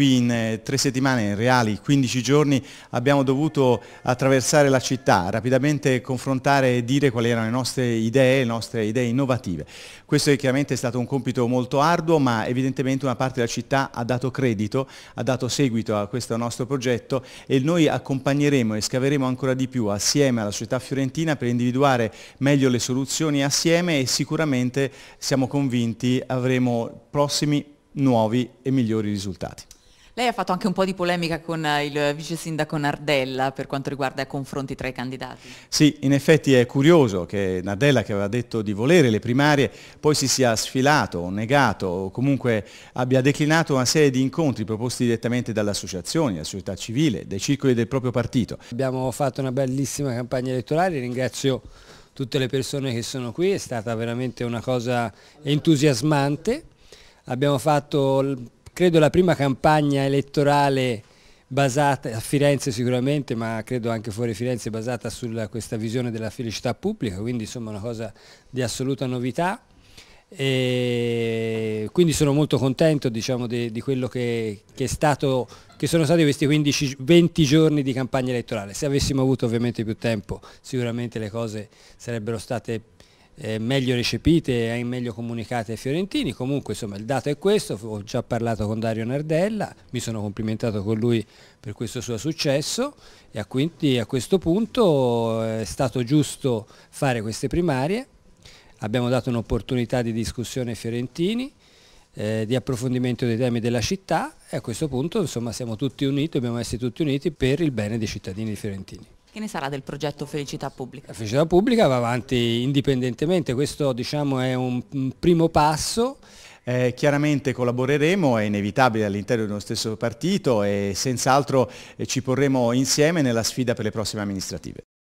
qui in eh, tre settimane, in reali 15 giorni, abbiamo dovuto attraversare la città, rapidamente confrontare e dire quali erano le nostre idee, le nostre idee innovative. Questo è chiaramente stato un compito molto arduo, ma evidentemente una parte della città ha dato credito, ha dato seguito a questo nostro progetto e noi accompagneremo e scaveremo ancora di più assieme alla società fiorentina per individuare meglio le soluzioni assieme e sicuramente siamo convinti avremo prossimi nuovi e migliori risultati. Lei ha fatto anche un po' di polemica con eh, il vice sindaco Nardella per quanto riguarda i confronti tra i candidati. Sì, in effetti è curioso che Nardella che aveva detto di volere le primarie poi si sia sfilato, negato o comunque abbia declinato una serie di incontri proposti direttamente dalle associazioni, dalla società civile, dai circoli del proprio partito. Abbiamo fatto una bellissima campagna elettorale, ringrazio tutte le persone che sono qui, è stata veramente una cosa entusiasmante. Abbiamo fatto credo la prima campagna elettorale basata a Firenze sicuramente, ma credo anche fuori Firenze, basata su questa visione della felicità pubblica, quindi insomma una cosa di assoluta novità. E quindi sono molto contento diciamo, di, di, quello che, che, è stato, che sono stati questi 15, 20 giorni di campagna elettorale. Se avessimo avuto ovviamente più tempo sicuramente le cose sarebbero state eh, meglio recepite e meglio comunicate ai fiorentini. Comunque insomma il dato è questo, ho già parlato con Dario Nardella, mi sono complimentato con lui per questo suo successo e a quindi a questo punto eh, è stato giusto fare queste primarie, abbiamo dato un'opportunità di discussione ai fiorentini, eh, di approfondimento dei temi della città e a questo punto insomma siamo tutti uniti, dobbiamo essere tutti uniti per il bene dei cittadini fiorentini. Che ne sarà del progetto Felicità Pubblica? La Felicità Pubblica va avanti indipendentemente, questo diciamo, è un, primo passo. Eh, chiaramente collaboreremo, è inevitabile all'interno di uno stesso partito e senz'altro eh, ci porremo insieme nella sfida per le prossime amministrative.